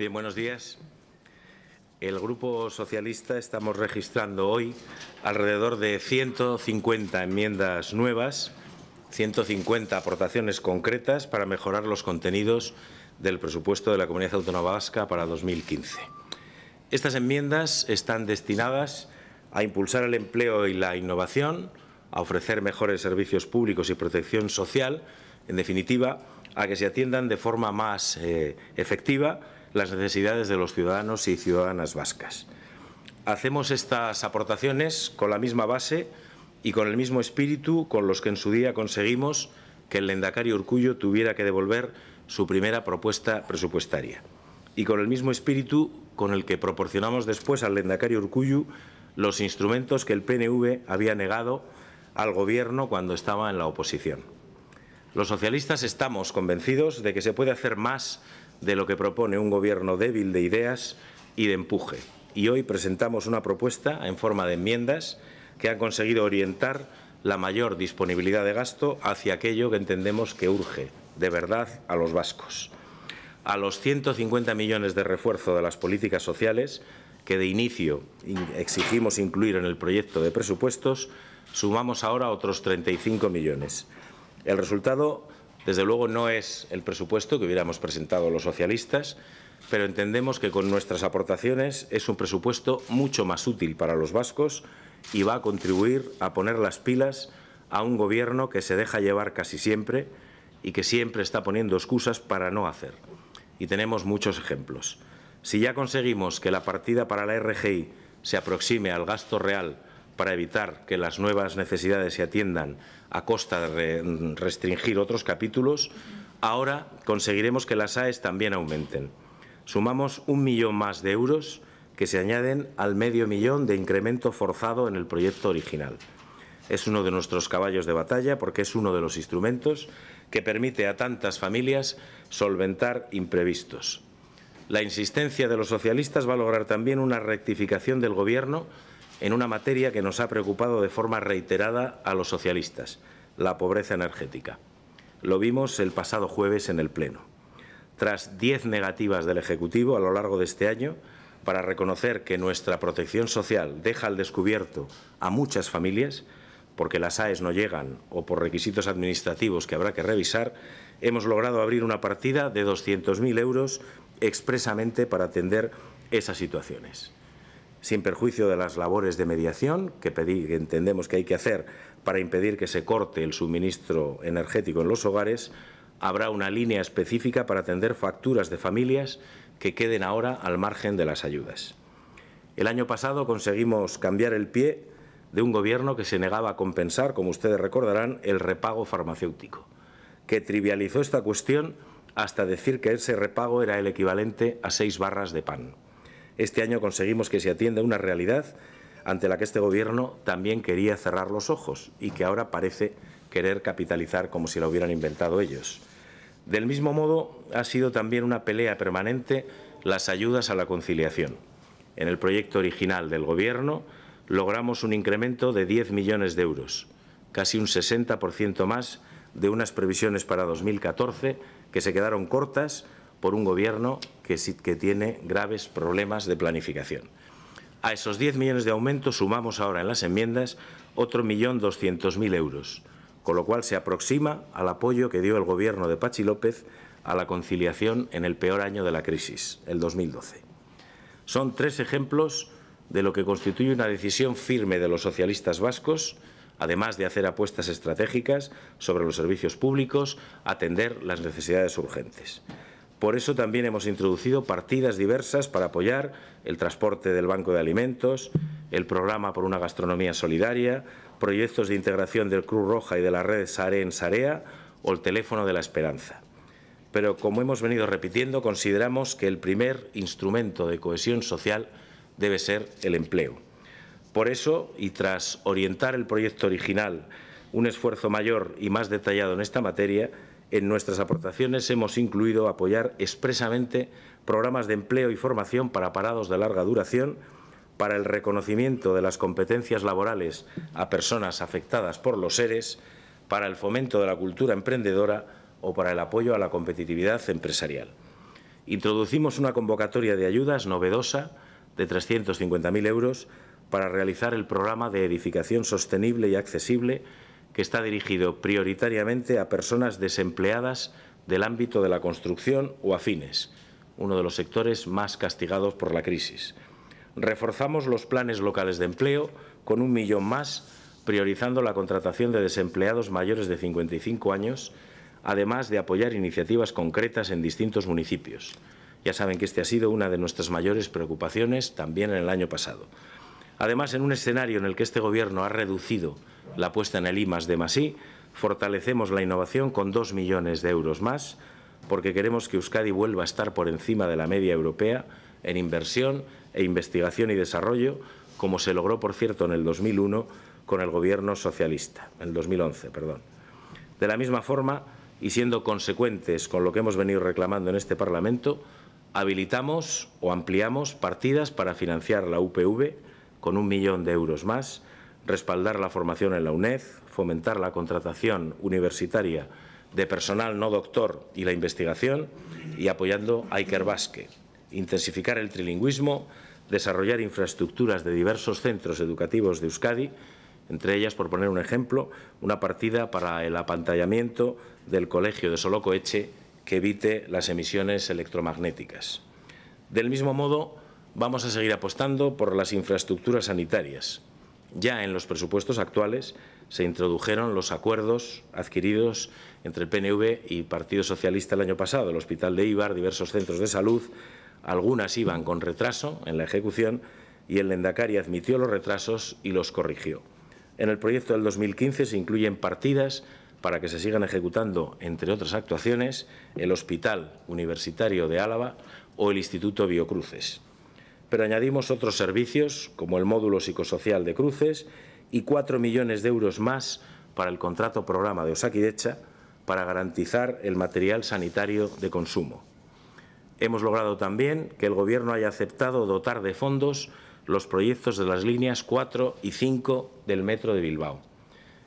Bien, buenos días. El Grupo Socialista estamos registrando hoy alrededor de 150 enmiendas nuevas, 150 aportaciones concretas para mejorar los contenidos del presupuesto de la Comunidad Autónoma Vasca para 2015. Estas enmiendas están destinadas a impulsar el empleo y la innovación, a ofrecer mejores servicios públicos y protección social, en definitiva, a que se atiendan de forma más eh, efectiva las necesidades de los ciudadanos y ciudadanas vascas. Hacemos estas aportaciones con la misma base y con el mismo espíritu con los que en su día conseguimos que el lendacario urcuyo tuviera que devolver su primera propuesta presupuestaria y con el mismo espíritu con el que proporcionamos después al lendacario urcuyo los instrumentos que el PNV había negado al Gobierno cuando estaba en la oposición. Los socialistas estamos convencidos de que se puede hacer más de lo que propone un gobierno débil de ideas y de empuje. Y hoy presentamos una propuesta en forma de enmiendas que han conseguido orientar la mayor disponibilidad de gasto hacia aquello que entendemos que urge de verdad a los vascos. A los 150 millones de refuerzo de las políticas sociales que de inicio exigimos incluir en el proyecto de presupuestos, sumamos ahora otros 35 millones. El resultado desde luego no es el presupuesto que hubiéramos presentado los socialistas, pero entendemos que con nuestras aportaciones es un presupuesto mucho más útil para los vascos y va a contribuir a poner las pilas a un gobierno que se deja llevar casi siempre y que siempre está poniendo excusas para no hacer. Y tenemos muchos ejemplos. Si ya conseguimos que la partida para la RGI se aproxime al gasto real para evitar que las nuevas necesidades se atiendan a costa de restringir otros capítulos, ahora conseguiremos que las AES también aumenten. Sumamos un millón más de euros que se añaden al medio millón de incremento forzado en el proyecto original. Es uno de nuestros caballos de batalla porque es uno de los instrumentos que permite a tantas familias solventar imprevistos. La insistencia de los socialistas va a lograr también una rectificación del Gobierno en una materia que nos ha preocupado de forma reiterada a los socialistas, la pobreza energética. Lo vimos el pasado jueves en el Pleno. Tras diez negativas del Ejecutivo a lo largo de este año, para reconocer que nuestra protección social deja al descubierto a muchas familias, porque las AES no llegan o por requisitos administrativos que habrá que revisar, hemos logrado abrir una partida de 200.000 euros expresamente para atender esas situaciones sin perjuicio de las labores de mediación que, entendemos que hay que hacer para impedir que se corte el suministro energético en los hogares, habrá una línea específica para atender facturas de familias que queden ahora al margen de las ayudas. El año pasado conseguimos cambiar el pie de un gobierno que se negaba a compensar, como ustedes recordarán, el repago farmacéutico, que trivializó esta cuestión hasta decir que ese repago era el equivalente a seis barras de pan. Este año conseguimos que se atienda una realidad ante la que este Gobierno también quería cerrar los ojos y que ahora parece querer capitalizar como si la hubieran inventado ellos. Del mismo modo, ha sido también una pelea permanente las ayudas a la conciliación. En el proyecto original del Gobierno logramos un incremento de 10 millones de euros, casi un 60% más de unas previsiones para 2014 que se quedaron cortas por un gobierno que, tiene graves problemas de planificación. A esos 10 millones de aumentos sumamos ahora en las enmiendas otro millón doscientos mil euros, con lo cual se aproxima al apoyo que dio el gobierno de Pachi López a la conciliación en el peor año de la crisis, el 2012. Son tres ejemplos de lo que constituye una decisión firme de los socialistas vascos, además de hacer apuestas estratégicas sobre los servicios públicos, atender las necesidades urgentes. Por eso también hemos introducido partidas diversas para apoyar el transporte del Banco de Alimentos, el programa por una gastronomía solidaria, proyectos de integración del Cruz Roja y de la red Sare en Sarea o el teléfono de la esperanza. Pero como hemos venido repitiendo, consideramos que el primer instrumento de cohesión social debe ser el empleo. Por eso, y tras orientar el proyecto original un esfuerzo mayor y más detallado en esta materia, en nuestras aportaciones hemos incluido apoyar expresamente programas de empleo y formación para parados de larga duración, para el reconocimiento de las competencias laborales a personas afectadas por los seres, para el fomento de la cultura emprendedora o para el apoyo a la competitividad empresarial. Introducimos una convocatoria de ayudas novedosa de 350.000 euros para realizar el programa de edificación sostenible y accesible que está dirigido prioritariamente a personas desempleadas del ámbito de la construcción o afines, uno de los sectores más castigados por la crisis. Reforzamos los planes locales de empleo con un millón más, priorizando la contratación de desempleados mayores de 55 años, además de apoyar iniciativas concretas en distintos municipios. Ya saben que este ha sido una de nuestras mayores preocupaciones también en el año pasado. Además, en un escenario en el que este Gobierno ha reducido la apuesta en el I de fortalecemos la innovación con dos millones de euros más, porque queremos que Euskadi vuelva a estar por encima de la media europea en inversión e investigación y desarrollo, como se logró, por cierto, en el 2001 con el gobierno socialista, en el 2011, perdón. De la misma forma, y siendo consecuentes con lo que hemos venido reclamando en este Parlamento, habilitamos o ampliamos partidas para financiar la UPV con un millón de euros más respaldar la formación en la UNED, fomentar la contratación universitaria de personal no doctor y la investigación y apoyando a Iker Basque, intensificar el trilingüismo, desarrollar infraestructuras de diversos centros educativos de Euskadi, entre ellas, por poner un ejemplo, una partida para el apantallamiento del colegio de Solocoeche que evite las emisiones electromagnéticas. Del mismo modo, vamos a seguir apostando por las infraestructuras sanitarias, ya en los presupuestos actuales se introdujeron los acuerdos adquiridos entre el PNV y Partido Socialista el año pasado, el Hospital de Ibar, diversos centros de salud, algunas iban con retraso en la ejecución y el Lendacari admitió los retrasos y los corrigió. En el proyecto del 2015 se incluyen partidas para que se sigan ejecutando, entre otras actuaciones, el Hospital Universitario de Álava o el Instituto Biocruces pero añadimos otros servicios como el módulo psicosocial de cruces y cuatro millones de euros más para el contrato programa de Osakidecha para garantizar el material sanitario de consumo. Hemos logrado también que el Gobierno haya aceptado dotar de fondos los proyectos de las líneas 4 y 5 del Metro de Bilbao.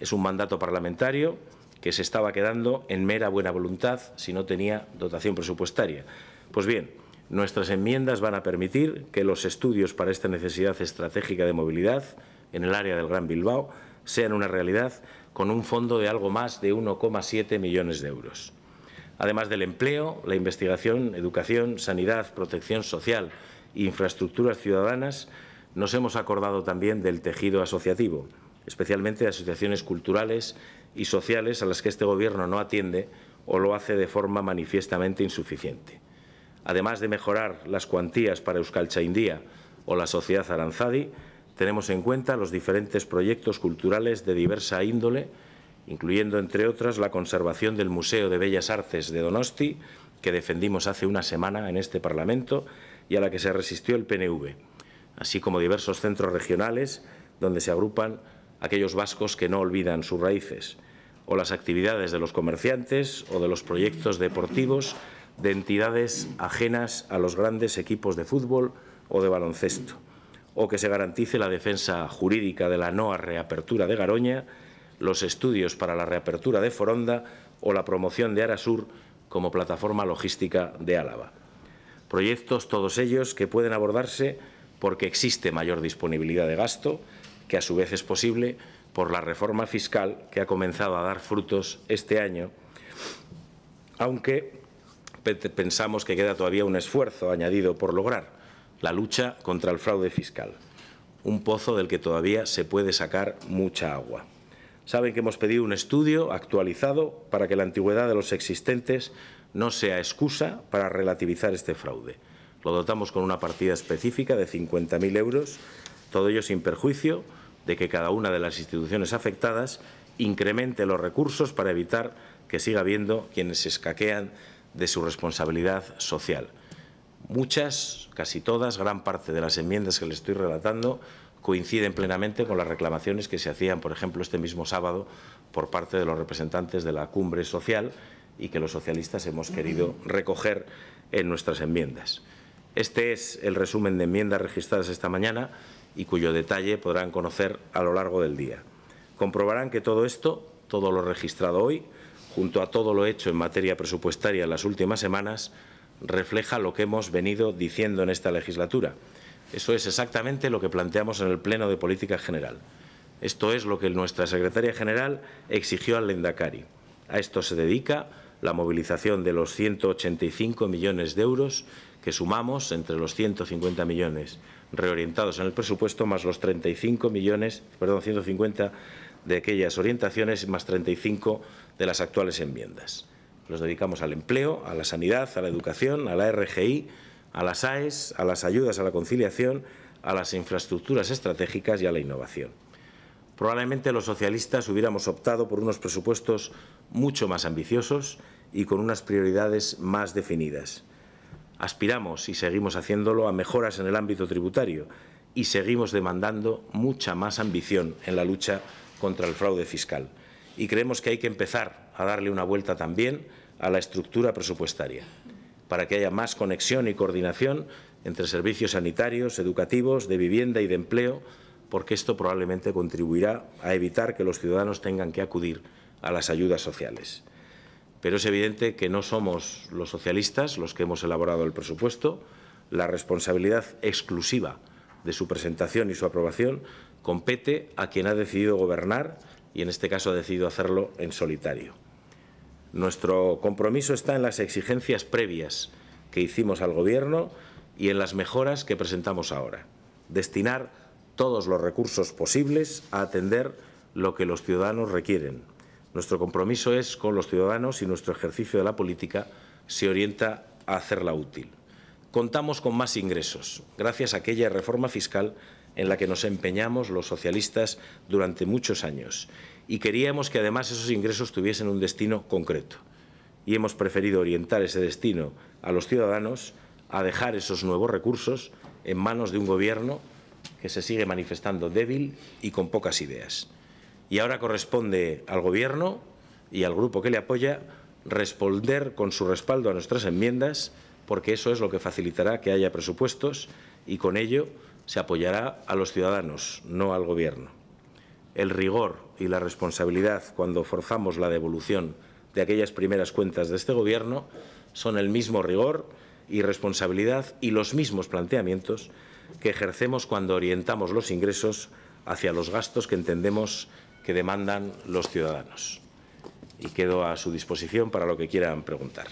Es un mandato parlamentario que se estaba quedando en mera buena voluntad si no tenía dotación presupuestaria. Pues bien, Nuestras enmiendas van a permitir que los estudios para esta necesidad estratégica de movilidad en el área del Gran Bilbao sean una realidad con un fondo de algo más de 1,7 millones de euros. Además del empleo, la investigación, educación, sanidad, protección social e infraestructuras ciudadanas, nos hemos acordado también del tejido asociativo, especialmente de asociaciones culturales y sociales a las que este Gobierno no atiende o lo hace de forma manifiestamente insuficiente además de mejorar las cuantías para India o la sociedad Aranzadi, tenemos en cuenta los diferentes proyectos culturales de diversa índole, incluyendo, entre otras, la conservación del Museo de Bellas Artes de Donosti, que defendimos hace una semana en este Parlamento y a la que se resistió el PNV, así como diversos centros regionales donde se agrupan aquellos vascos que no olvidan sus raíces, o las actividades de los comerciantes o de los proyectos deportivos de entidades ajenas a los grandes equipos de fútbol o de baloncesto, o que se garantice la defensa jurídica de la no reapertura de Garoña, los estudios para la reapertura de Foronda o la promoción de Arasur como plataforma logística de Álava. Proyectos todos ellos que pueden abordarse porque existe mayor disponibilidad de gasto, que a su vez es posible por la reforma fiscal que ha comenzado a dar frutos este año, aunque pensamos que queda todavía un esfuerzo añadido por lograr, la lucha contra el fraude fiscal, un pozo del que todavía se puede sacar mucha agua. Saben que hemos pedido un estudio actualizado para que la antigüedad de los existentes no sea excusa para relativizar este fraude. Lo dotamos con una partida específica de 50.000 euros, todo ello sin perjuicio de que cada una de las instituciones afectadas incremente los recursos para evitar que siga habiendo quienes se escaquean de su responsabilidad social. Muchas, casi todas, gran parte de las enmiendas que le estoy relatando coinciden plenamente con las reclamaciones que se hacían, por ejemplo, este mismo sábado por parte de los representantes de la cumbre social y que los socialistas hemos querido recoger en nuestras enmiendas. Este es el resumen de enmiendas registradas esta mañana y cuyo detalle podrán conocer a lo largo del día. Comprobarán que todo esto, todo lo registrado hoy, junto a todo lo hecho en materia presupuestaria en las últimas semanas, refleja lo que hemos venido diciendo en esta legislatura. Eso es exactamente lo que planteamos en el Pleno de Política General. Esto es lo que nuestra secretaria general exigió al Lendakari. A esto se dedica la movilización de los 185 millones de euros que sumamos entre los 150 millones reorientados en el presupuesto más los 35 millones, perdón, 150 de aquellas orientaciones más 35 de las actuales enmiendas. Los dedicamos al empleo, a la sanidad, a la educación, a la RGI, a las AES, a las ayudas a la conciliación, a las infraestructuras estratégicas y a la innovación. Probablemente los socialistas hubiéramos optado por unos presupuestos mucho más ambiciosos y con unas prioridades más definidas. Aspiramos, y seguimos haciéndolo, a mejoras en el ámbito tributario y seguimos demandando mucha más ambición en la lucha contra el fraude fiscal y creemos que hay que empezar a darle una vuelta también a la estructura presupuestaria para que haya más conexión y coordinación entre servicios sanitarios, educativos, de vivienda y de empleo, porque esto probablemente contribuirá a evitar que los ciudadanos tengan que acudir a las ayudas sociales. Pero es evidente que no somos los socialistas los que hemos elaborado el presupuesto. La responsabilidad exclusiva de su presentación y su aprobación compete a quien ha decidido gobernar y en este caso ha decidido hacerlo en solitario. Nuestro compromiso está en las exigencias previas que hicimos al Gobierno y en las mejoras que presentamos ahora. Destinar todos los recursos posibles a atender lo que los ciudadanos requieren. Nuestro compromiso es con los ciudadanos y nuestro ejercicio de la política se orienta a hacerla útil. Contamos con más ingresos, gracias a aquella reforma fiscal en la que nos empeñamos los socialistas durante muchos años. Y queríamos que además esos ingresos tuviesen un destino concreto. Y hemos preferido orientar ese destino a los ciudadanos, a dejar esos nuevos recursos en manos de un gobierno que se sigue manifestando débil y con pocas ideas. Y ahora corresponde al Gobierno y al grupo que le apoya responder con su respaldo a nuestras enmiendas porque eso es lo que facilitará que haya presupuestos y con ello se apoyará a los ciudadanos, no al Gobierno. El rigor y la responsabilidad cuando forzamos la devolución de aquellas primeras cuentas de este Gobierno son el mismo rigor y responsabilidad y los mismos planteamientos que ejercemos cuando orientamos los ingresos hacia los gastos que entendemos que demandan los ciudadanos. Y quedo a su disposición para lo que quieran preguntar.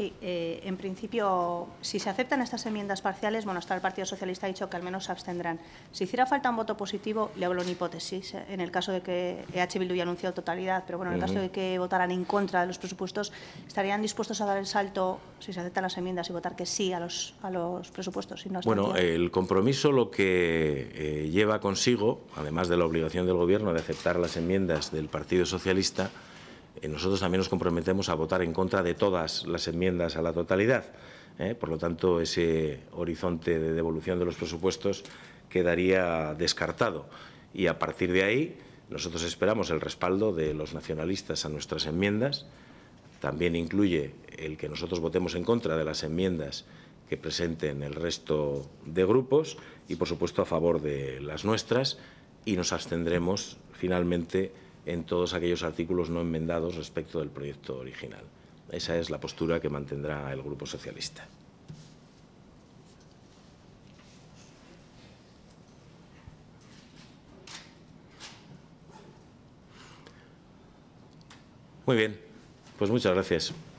Sí, eh, en principio, si se aceptan estas enmiendas parciales, bueno, hasta el Partido Socialista ha dicho que al menos se abstendrán. Si hiciera falta un voto positivo, le hablo en hipótesis, eh, en el caso de que EH Bildu ya anunció totalidad, pero bueno, en el caso de que votaran en contra de los presupuestos, ¿estarían dispuestos a dar el salto, si se aceptan las enmiendas, y votar que sí a los, a los presupuestos? bueno, el compromiso lo que eh, lleva consigo, además de la obligación del Gobierno de aceptar las enmiendas del Partido Socialista, eh, nosotros también nos comprometemos a votar en contra de todas las enmiendas a la totalidad. Eh. Por lo tanto, ese horizonte de devolución de los presupuestos quedaría descartado. Y a partir de ahí, nosotros esperamos el respaldo de los nacionalistas a nuestras enmiendas. También incluye el que nosotros votemos en contra de las enmiendas que presenten el resto de grupos y, por supuesto, a favor de las nuestras. Y nos abstendremos finalmente en todos aquellos artículos no enmendados respecto del proyecto original. Esa es la postura que mantendrá el Grupo Socialista. Muy bien, pues muchas gracias.